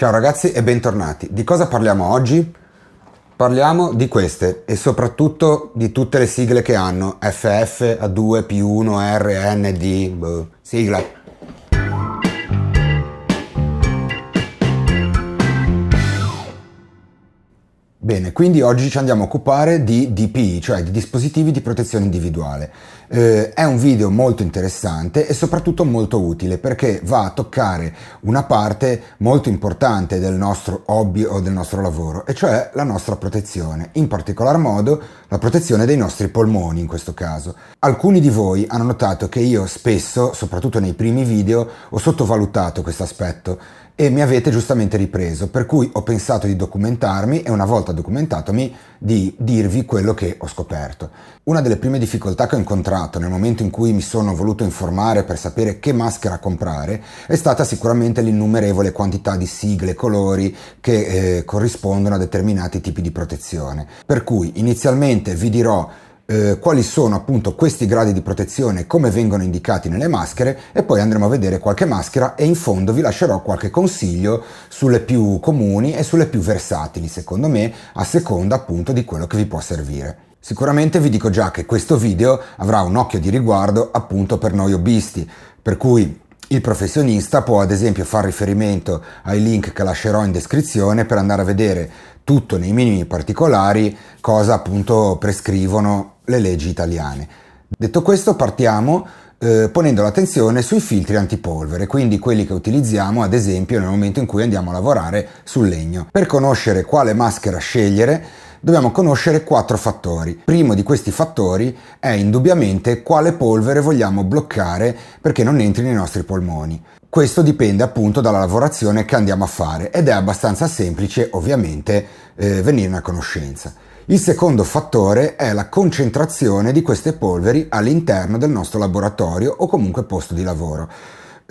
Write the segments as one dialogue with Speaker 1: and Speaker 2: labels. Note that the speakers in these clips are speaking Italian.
Speaker 1: Ciao ragazzi e bentornati. Di cosa parliamo oggi? Parliamo di queste e soprattutto di tutte le sigle che hanno FF, A2, P1, R, N, D, sigla. Bene, quindi oggi ci andiamo a occupare di DPI, cioè di dispositivi di protezione individuale. Eh, è un video molto interessante e soprattutto molto utile perché va a toccare una parte molto importante del nostro hobby o del nostro lavoro, e cioè la nostra protezione, in particolar modo la protezione dei nostri polmoni in questo caso. Alcuni di voi hanno notato che io spesso, soprattutto nei primi video, ho sottovalutato questo aspetto e mi avete giustamente ripreso, per cui ho pensato di documentarmi e una volta documentatomi di dirvi quello che ho scoperto. Una delle prime difficoltà che ho incontrato comprata nel momento in cui mi sono voluto informare per sapere che maschera comprare è stata sicuramente l'innumerevole quantità di sigle e colori che eh, corrispondono a determinati tipi di protezione. Per cui inizialmente vi dirò eh, quali sono appunto questi gradi di protezione, come vengono indicati nelle maschere e poi andremo a vedere qualche maschera e in fondo vi lascerò qualche consiglio sulle più comuni e sulle più versatili secondo me a seconda appunto di quello che vi può servire. Sicuramente vi dico già che questo video avrà un occhio di riguardo appunto per noi hobbisti, per cui il professionista può ad esempio far riferimento ai link che lascerò in descrizione per andare a vedere tutto nei minimi particolari cosa appunto prescrivono le leggi italiane. Detto questo partiamo eh, ponendo l'attenzione sui filtri antipolvere, quindi quelli che utilizziamo ad esempio nel momento in cui andiamo a lavorare sul legno. Per conoscere quale maschera scegliere dobbiamo conoscere quattro fattori. Primo di questi fattori è indubbiamente quale polvere vogliamo bloccare perché non entri nei nostri polmoni. Questo dipende appunto dalla lavorazione che andiamo a fare ed è abbastanza semplice ovviamente eh, venirne a conoscenza. Il secondo fattore è la concentrazione di queste polveri all'interno del nostro laboratorio o comunque posto di lavoro.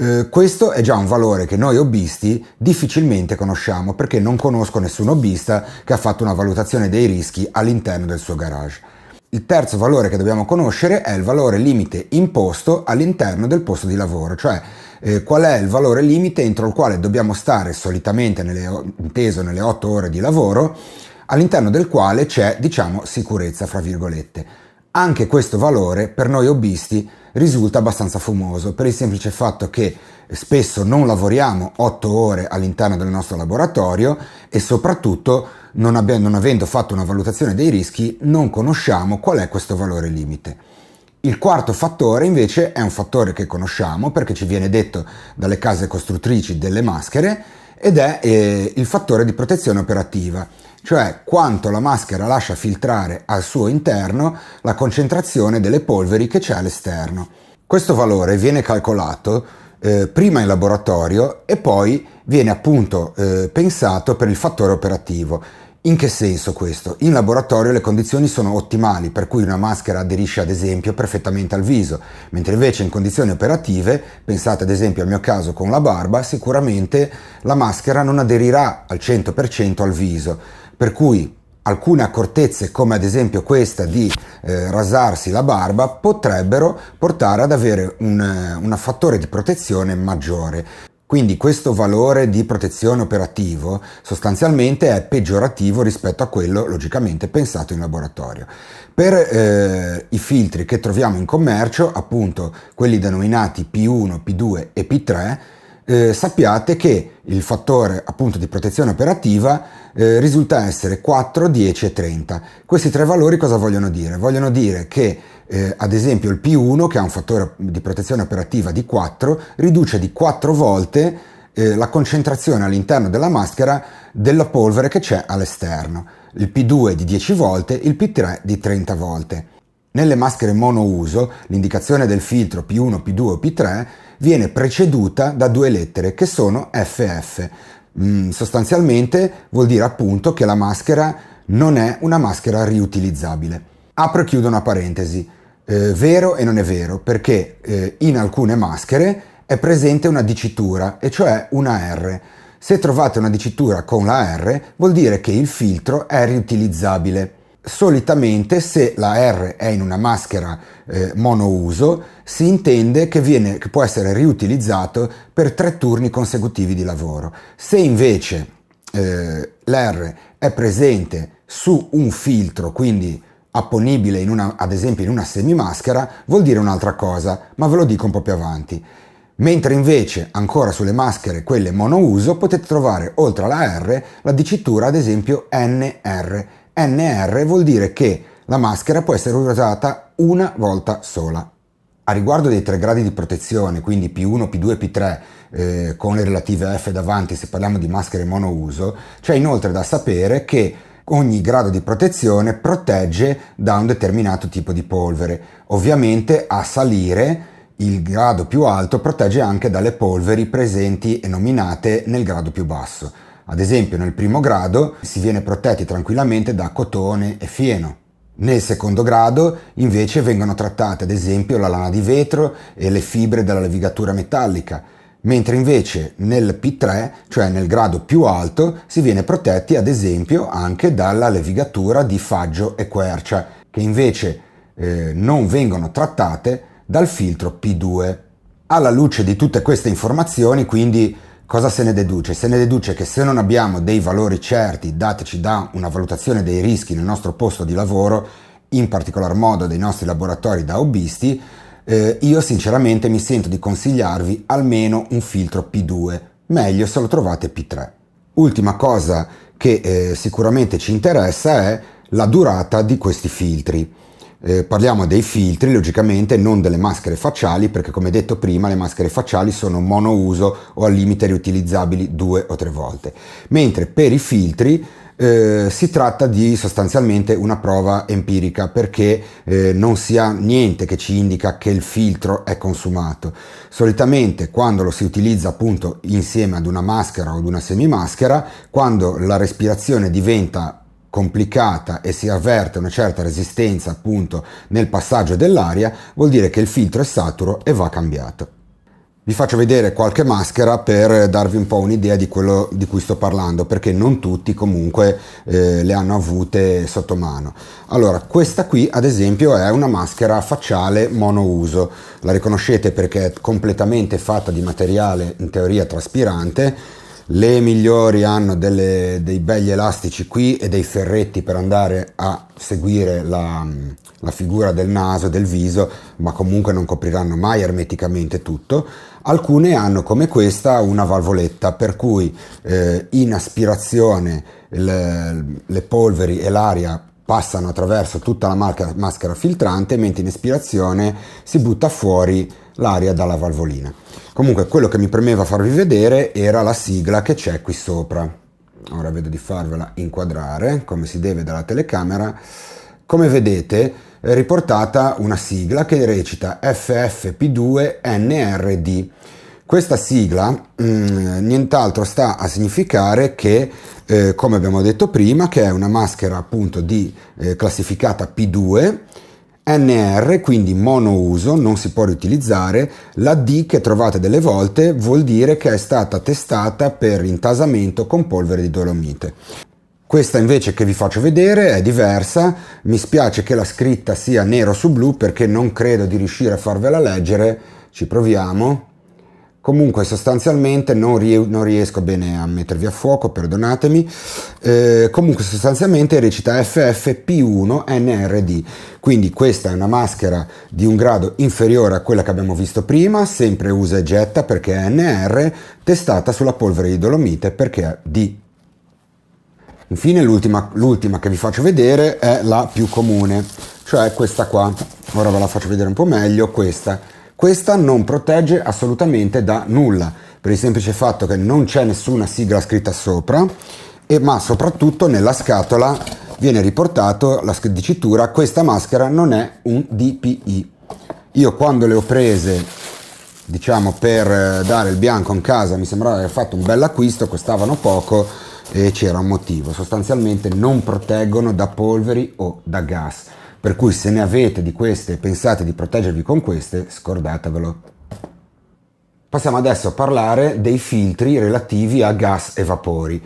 Speaker 1: Eh, questo è già un valore che noi hobbisti difficilmente conosciamo perché non conosco nessun hobbista che ha fatto una valutazione dei rischi all'interno del suo garage. Il terzo valore che dobbiamo conoscere è il valore limite imposto all'interno del posto di lavoro, cioè eh, qual è il valore limite entro il quale dobbiamo stare solitamente nelle, inteso nelle 8 ore di lavoro, all'interno del quale c'è, diciamo, sicurezza, fra virgolette. Anche questo valore per noi hobbisti risulta abbastanza fumoso per il semplice fatto che spesso non lavoriamo 8 ore all'interno del nostro laboratorio e soprattutto non, abbiamo, non avendo fatto una valutazione dei rischi non conosciamo qual è questo valore limite. Il quarto fattore invece è un fattore che conosciamo perché ci viene detto dalle case costruttrici delle maschere ed è eh, il fattore di protezione operativa cioè quanto la maschera lascia filtrare al suo interno la concentrazione delle polveri che c'è all'esterno. Questo valore viene calcolato eh, prima in laboratorio e poi viene appunto eh, pensato per il fattore operativo. In che senso questo? In laboratorio le condizioni sono ottimali, per cui una maschera aderisce ad esempio perfettamente al viso, mentre invece in condizioni operative, pensate ad esempio al mio caso con la barba, sicuramente la maschera non aderirà al 100% al viso, per cui alcune accortezze come ad esempio questa di eh, rasarsi la barba potrebbero portare ad avere un, eh, un fattore di protezione maggiore. Quindi questo valore di protezione operativo sostanzialmente è peggiorativo rispetto a quello logicamente pensato in laboratorio. Per eh, i filtri che troviamo in commercio, appunto quelli denominati P1, P2 e P3, eh, sappiate che il fattore appunto di protezione operativa eh, risulta essere 4, 10 e 30. Questi tre valori cosa vogliono dire? Vogliono dire che eh, ad esempio il P1 che ha un fattore di protezione operativa di 4 riduce di 4 volte eh, la concentrazione all'interno della maschera della polvere che c'è all'esterno, il P2 di 10 volte, il P3 di 30 volte. Nelle maschere monouso l'indicazione del filtro P1, P2 o P3 viene preceduta da due lettere che sono FF. Mm, sostanzialmente vuol dire appunto che la maschera non è una maschera riutilizzabile. Apro e chiudo una parentesi. Eh, vero e non è vero, perché eh, in alcune maschere è presente una dicitura, e cioè una R. Se trovate una dicitura con la R, vuol dire che il filtro è riutilizzabile. Solitamente se la R è in una maschera eh, monouso si intende che, viene, che può essere riutilizzato per tre turni consecutivi di lavoro. Se invece eh, l'R è presente su un filtro, quindi apponibile una, ad esempio in una semimaschera, vuol dire un'altra cosa, ma ve lo dico un po' più avanti. Mentre invece ancora sulle maschere, quelle monouso, potete trovare oltre alla R la dicitura ad esempio NR NR vuol dire che la maschera può essere usata una volta sola. A riguardo dei tre gradi di protezione, quindi P1, P2 e P3, eh, con le relative F davanti se parliamo di maschere monouso, c'è inoltre da sapere che ogni grado di protezione protegge da un determinato tipo di polvere. Ovviamente a salire il grado più alto protegge anche dalle polveri presenti e nominate nel grado più basso. Ad esempio nel primo grado si viene protetti tranquillamente da cotone e fieno. Nel secondo grado invece vengono trattate ad esempio la lana di vetro e le fibre della levigatura metallica, mentre invece nel P3, cioè nel grado più alto, si viene protetti ad esempio anche dalla levigatura di faggio e quercia, che invece eh, non vengono trattate dal filtro P2. Alla luce di tutte queste informazioni, quindi Cosa se ne deduce? Se ne deduce che se non abbiamo dei valori certi dateci da una valutazione dei rischi nel nostro posto di lavoro, in particolar modo dei nostri laboratori da hobbisti, eh, io sinceramente mi sento di consigliarvi almeno un filtro P2, meglio se lo trovate P3. Ultima cosa che eh, sicuramente ci interessa è la durata di questi filtri. Eh, parliamo dei filtri, logicamente, non delle maschere facciali, perché come detto prima le maschere facciali sono monouso o al limite riutilizzabili due o tre volte. Mentre per i filtri eh, si tratta di sostanzialmente una prova empirica perché eh, non si ha niente che ci indica che il filtro è consumato. Solitamente quando lo si utilizza appunto insieme ad una maschera o ad una semimaschera, quando la respirazione diventa complicata e si avverte una certa resistenza appunto nel passaggio dell'aria, vuol dire che il filtro è saturo e va cambiato. Vi faccio vedere qualche maschera per darvi un po' un'idea di quello di cui sto parlando, perché non tutti comunque eh, le hanno avute sotto mano. Allora, questa qui ad esempio è una maschera facciale monouso, la riconoscete perché è completamente fatta di materiale in teoria traspirante, le migliori hanno delle, dei belli elastici qui e dei ferretti per andare a seguire la, la, figura del naso, del viso, ma comunque non copriranno mai ermeticamente tutto. Alcune hanno come questa una valvoletta per cui eh, in aspirazione le, le polveri e l'aria passano attraverso tutta la maschera filtrante, mentre in espirazione si butta fuori l'aria dalla valvolina. Comunque quello che mi premeva farvi vedere era la sigla che c'è qui sopra. Ora vedo di farvela inquadrare come si deve dalla telecamera. Come vedete è riportata una sigla che recita FFP2NRD questa sigla mm, nient'altro sta a significare che, eh, come abbiamo detto prima, che è una maschera appunto di eh, classificata P2, NR, quindi monouso, non si può riutilizzare, la D che trovate delle volte vuol dire che è stata testata per intasamento con polvere di dolomite. Questa invece che vi faccio vedere è diversa, mi spiace che la scritta sia nero su blu perché non credo di riuscire a farvela leggere, ci proviamo. Comunque sostanzialmente non, riesco bene a mettervi a fuoco, perdonatemi. Eh, comunque sostanzialmente recita FFP1NRD. Quindi questa è una maschera di un grado inferiore a quella che abbiamo visto prima, sempre usa e getta perché è NR, testata sulla polvere di dolomite perché è D. Infine l'ultima, l'ultima che vi faccio vedere è la più comune, cioè questa qua. Ora ve la faccio vedere un po' meglio, questa questa non protegge assolutamente da nulla, per il semplice fatto che non c'è nessuna sigla scritta sopra, e, ma soprattutto nella scatola viene riportato la dicitura questa maschera non è un DPI. Io quando le ho prese, diciamo per eh, dare il bianco in casa, mi sembrava di aver fatto un bel acquisto, costavano poco e c'era un motivo. Sostanzialmente non proteggono da polveri o da gas. Per cui se ne avete di queste e pensate di proteggervi con queste, scordatevelo. Passiamo adesso a parlare dei filtri relativi a gas e vapori.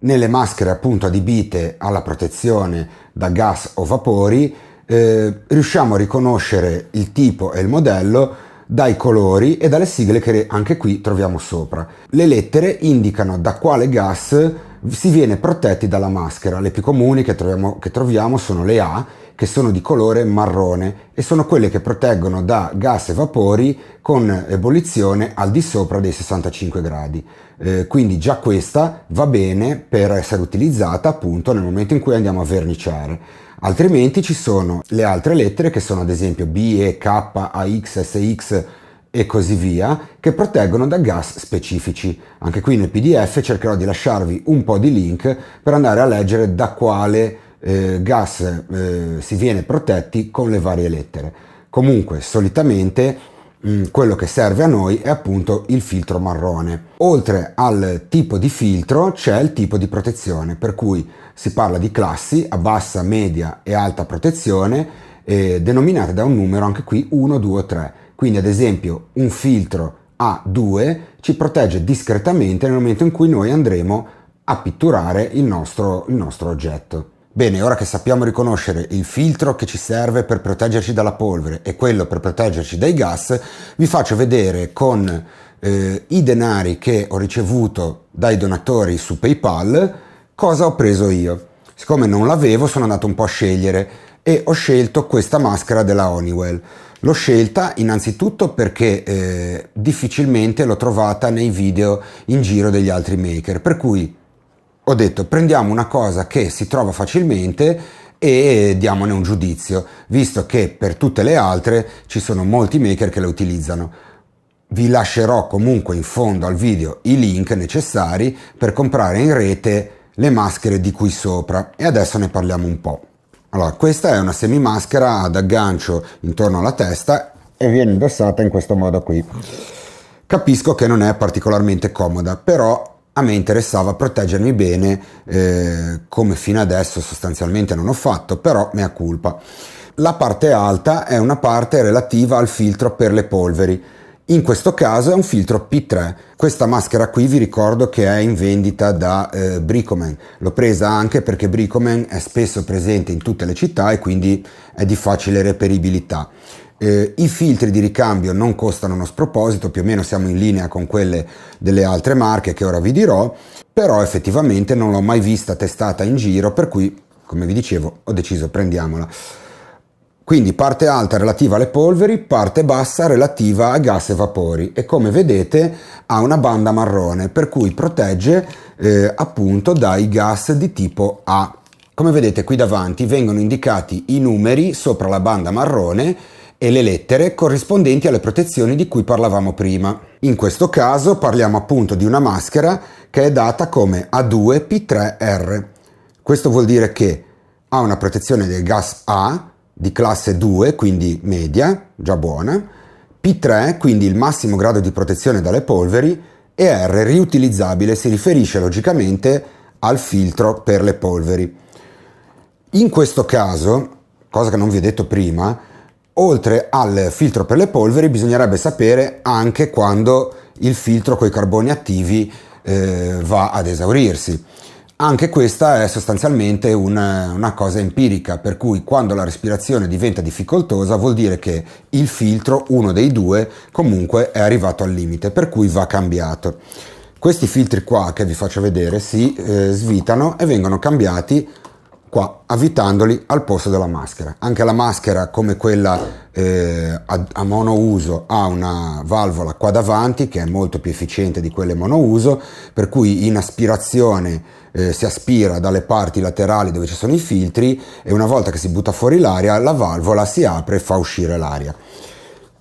Speaker 1: Nelle maschere appunto adibite alla protezione da gas o vapori eh, riusciamo a riconoscere il tipo e il modello dai colori e dalle sigle che anche qui troviamo sopra. Le lettere indicano da quale gas si viene protetti dalla maschera. Le più comuni che troviamo, che troviamo sono le A, che sono di colore marrone e sono quelle che proteggono da gas e vapori con ebollizione al di sopra dei 65 gradi. Eh, quindi già questa va bene per essere utilizzata appunto nel momento in cui andiamo a verniciare. Altrimenti ci sono le altre lettere che sono ad esempio B, E, K, A, X, S, X, e così via, che proteggono da gas specifici. Anche qui nel PDF cercherò di lasciarvi un po' di link per andare a leggere da quale eh, gas eh, si viene protetti con le varie lettere. Comunque, solitamente mh, mm, quello che serve a noi è appunto il filtro marrone. Oltre al tipo di filtro c'è il tipo di protezione, per cui si parla di classi a bassa, media e alta protezione, eh, denominate da un numero anche qui 1, 2, 3 quindi ad esempio un filtro A2 ci protegge discretamente nel momento in cui noi andremo a pitturare il nostro, il nostro oggetto. Bene, ora che sappiamo riconoscere il filtro che ci serve per proteggerci dalla polvere e quello per proteggerci dai gas, vi faccio vedere con eh, i denari che ho ricevuto dai donatori su PayPal cosa ho preso io. Siccome non l'avevo, sono andato un po' a scegliere e ho scelto questa maschera della Honeywell. L'ho scelta innanzitutto perché eh, difficilmente l'ho trovata nei video in giro degli altri maker, per cui ho detto prendiamo una cosa che si trova facilmente e diamone un giudizio, visto che per tutte le altre ci sono molti maker che le utilizzano. Vi lascerò comunque in fondo al video i link necessari per comprare in rete le maschere di qui sopra e adesso ne parliamo un po'. Allora, questa è una semimaschera ad aggancio intorno alla testa e viene indossata in questo modo qui. Capisco che non è particolarmente comoda, però a me interessava proteggermi bene, eh, come fino adesso sostanzialmente non ho fatto, però mea culpa. La parte alta è una parte relativa al filtro per le polveri in questo caso è un filtro P3. Questa maschera qui vi ricordo che è in vendita da eh, Bricoman. L'ho presa anche perché Bricoman è spesso presente in tutte le città e quindi è di facile reperibilità. Eh, I filtri di ricambio non costano uno sproposito, più o meno siamo in linea con quelle delle altre marche che ora vi dirò, però effettivamente non l'ho mai vista testata in giro, per cui, come vi dicevo, ho deciso prendiamola. Quindi parte alta relativa alle polveri, parte bassa relativa a gas e vapori e come vedete ha una banda marrone per cui protegge eh, appunto dai gas di tipo A. Come vedete qui davanti vengono indicati i numeri sopra la banda marrone e le lettere corrispondenti alle protezioni di cui parlavamo prima. In questo caso parliamo appunto di una maschera che è data come A2P3R. Questo vuol dire che ha una protezione del gas A di classe 2, quindi media, già buona, P3, quindi il massimo grado di protezione dalle polveri, e R, riutilizzabile, si riferisce logicamente al filtro per le polveri. In questo caso, cosa che non vi ho detto prima, oltre al filtro per le polveri bisognerebbe sapere anche quando il filtro con i carboni attivi eh, va ad esaurirsi. Anche questa è sostanzialmente una, una, cosa empirica, per cui quando la respirazione diventa difficoltosa vuol dire che il filtro, uno dei due, comunque è arrivato al limite, per cui va cambiato. Questi filtri qua che vi faccio vedere si eh, svitano e vengono cambiati qua avvitandoli al posto della maschera. Anche la maschera come quella eh, a, a monouso ha una valvola qua davanti che è molto più efficiente di quelle monouso, per cui in aspirazione eh, si aspira dalle parti laterali dove ci sono i filtri e una volta che si butta fuori l'aria la valvola si apre e fa uscire l'aria.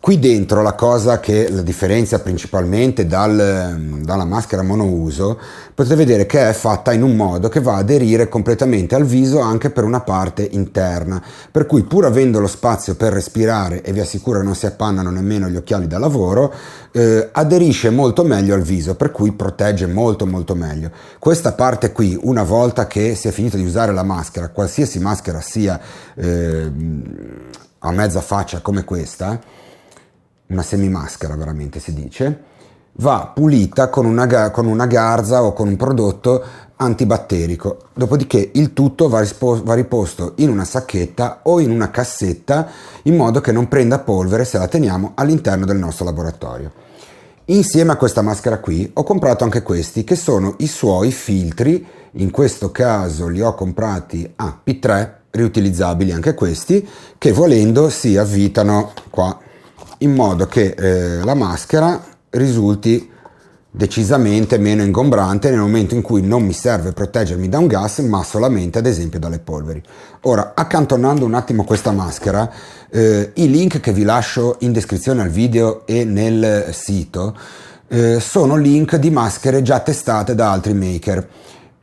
Speaker 1: Qui dentro la cosa che la differenzia principalmente dal, dalla maschera monouso potete vedere che è fatta in un modo che va a aderire completamente al viso anche per una parte interna, per cui pur avendo lo spazio per respirare e vi assicuro non si appannano nemmeno gli occhiali da lavoro, eh, aderisce molto meglio al viso, per cui protegge molto molto meglio. Questa parte qui, una volta che si è finito di usare la maschera, qualsiasi maschera sia eh, a mezza faccia come questa, una semimaschera veramente si dice, va pulita con una, con una, garza o con un prodotto antibatterico. Dopodiché il tutto va, va, riposto in una sacchetta o in una cassetta in modo che non prenda polvere se la teniamo all'interno del nostro laboratorio. Insieme a questa maschera qui ho comprato anche questi che sono i suoi filtri, in questo caso li ho comprati a P3, riutilizzabili anche questi, che volendo si avvitano qua in modo che eh, la maschera risulti decisamente meno ingombrante nel momento in cui non mi serve proteggermi da un gas ma solamente ad esempio dalle polveri. Ora accantonando un attimo questa maschera eh, i link che vi lascio in descrizione al video e nel sito eh, sono link di maschere già testate da altri maker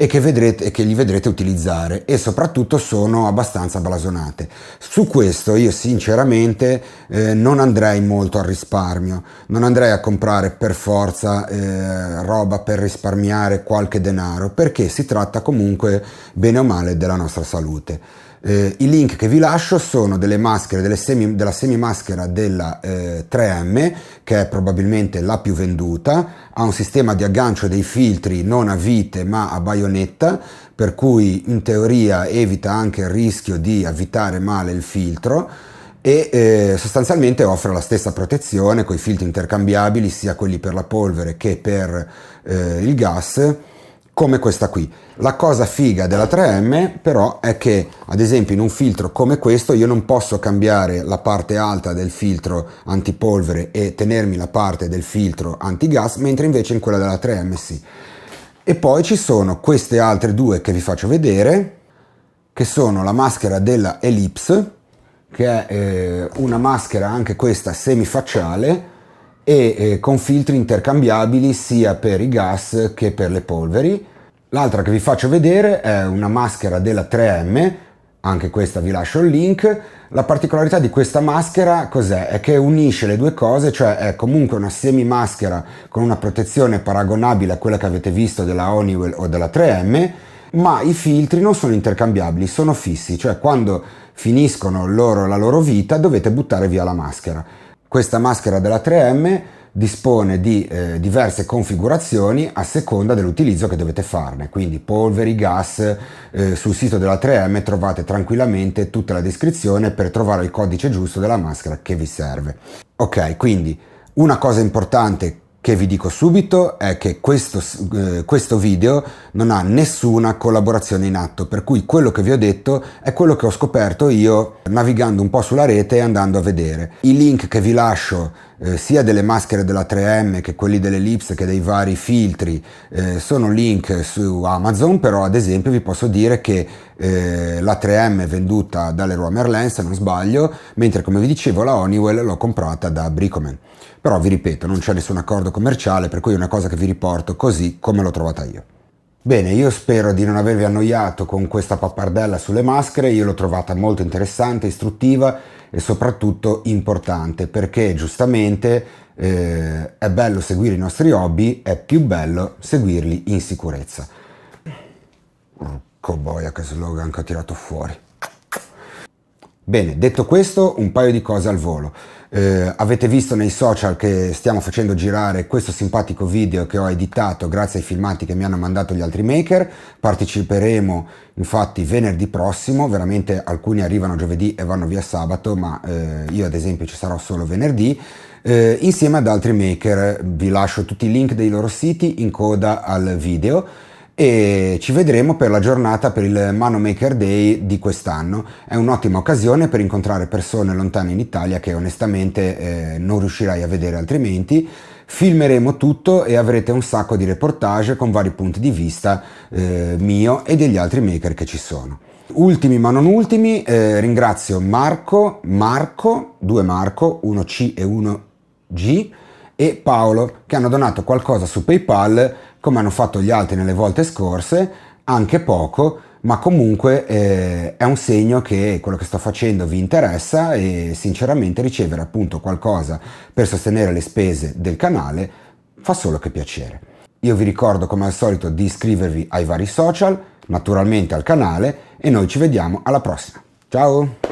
Speaker 1: e che, vedrete, che li vedrete utilizzare e soprattutto sono abbastanza blasonate. Su questo io sinceramente eh, non andrei molto al risparmio, non andrei a comprare per forza eh, roba per risparmiare qualche denaro perché si tratta comunque bene o male della nostra salute. Eh, I link che vi lascio sono delle maschere, delle semi, della semi-maschera della eh, 3M, che è probabilmente la più venduta, ha un sistema di aggancio dei filtri non a vite ma a baionetta, per cui in teoria evita anche il rischio di avvitare male il filtro e eh, sostanzialmente offre la stessa protezione con i filtri intercambiabili sia quelli per la polvere che per eh, il gas come questa qui. La cosa figa della 3M però è che ad esempio in un filtro come questo io non posso cambiare la parte alta del filtro antipolvere e tenermi la parte del filtro antigas, mentre invece in quella della 3M sì. E poi ci sono queste altre due che vi faccio vedere, che sono la maschera della Ellipse, che è eh, una maschera anche questa semifacciale e eh, con filtri intercambiabili sia per i gas che per le polveri L'altra che vi faccio vedere è una maschera della 3M, anche questa vi lascio il link. La particolarità di questa maschera cos'è? È che unisce le due cose, cioè è comunque una semi-maschera con una protezione paragonabile a quella che avete visto della Honeywell o della 3M, ma i filtri non sono intercambiabili, sono fissi, cioè quando finiscono loro la loro vita dovete buttare via la maschera. Questa maschera della 3M dispone di eh, diverse configurazioni a seconda dell'utilizzo che dovete farne, quindi polveri, gas, eh, sul sito della 3M trovate tranquillamente tutta la descrizione per trovare il codice giusto della maschera che vi serve. Ok, quindi una cosa importante che vi dico subito è che questo, eh, questo, video non ha nessuna collaborazione in atto, per cui quello che vi ho detto è quello che ho scoperto io navigando un po' sulla rete e andando a vedere. I link che vi lascio eh, sia delle maschere della 3M che quelli dell'ellipse che dei vari filtri eh, sono link su Amazon, però ad esempio vi posso dire che eh, la 3M è venduta dalle Leroy Merlin se non sbaglio, mentre come vi dicevo la Honeywell l'ho comprata da Bricoman. Però vi ripeto, non c'è nessun accordo commerciale, per cui è una cosa che vi riporto così come l'ho trovata io. Bene, io spero di non avervi annoiato con questa pappardella sulle maschere, io l'ho trovata molto interessante, istruttiva e soprattutto importante, perché giustamente eh, è bello seguire i nostri hobby, è più bello seguirli in sicurezza. Porco boia che slogan che ho tirato fuori. Bene, detto questo, un paio di cose al volo. Eh, avete visto nei social che stiamo facendo girare questo simpatico video che ho editato grazie ai filmati che mi hanno mandato gli altri maker. Parteciperemo infatti venerdì prossimo, veramente alcuni arrivano giovedì e vanno via sabato, ma eh, io ad esempio ci sarò solo venerdì. Eh, insieme ad altri maker vi lascio tutti i link dei loro siti in coda al video e ci vedremo per la giornata per il Manomaker Day di quest'anno. È un'ottima occasione per incontrare persone lontane in Italia che onestamente eh, non riuscirai a vedere altrimenti. Filmeremo tutto e avrete un sacco di reportage con vari punti di vista eh, mio e degli altri maker che ci sono. Ultimi ma non ultimi, eh, ringrazio Marco, Marco, due Marco, uno C e uno G, e Paolo che hanno donato qualcosa su PayPal come hanno fatto gli altri nelle volte scorse, anche poco, ma comunque eh, è un segno che quello che sto facendo vi interessa e sinceramente ricevere appunto qualcosa per sostenere le spese del canale fa solo che piacere. Io vi ricordo come al solito di iscrivervi ai vari social, naturalmente al canale e noi ci vediamo alla prossima. Ciao!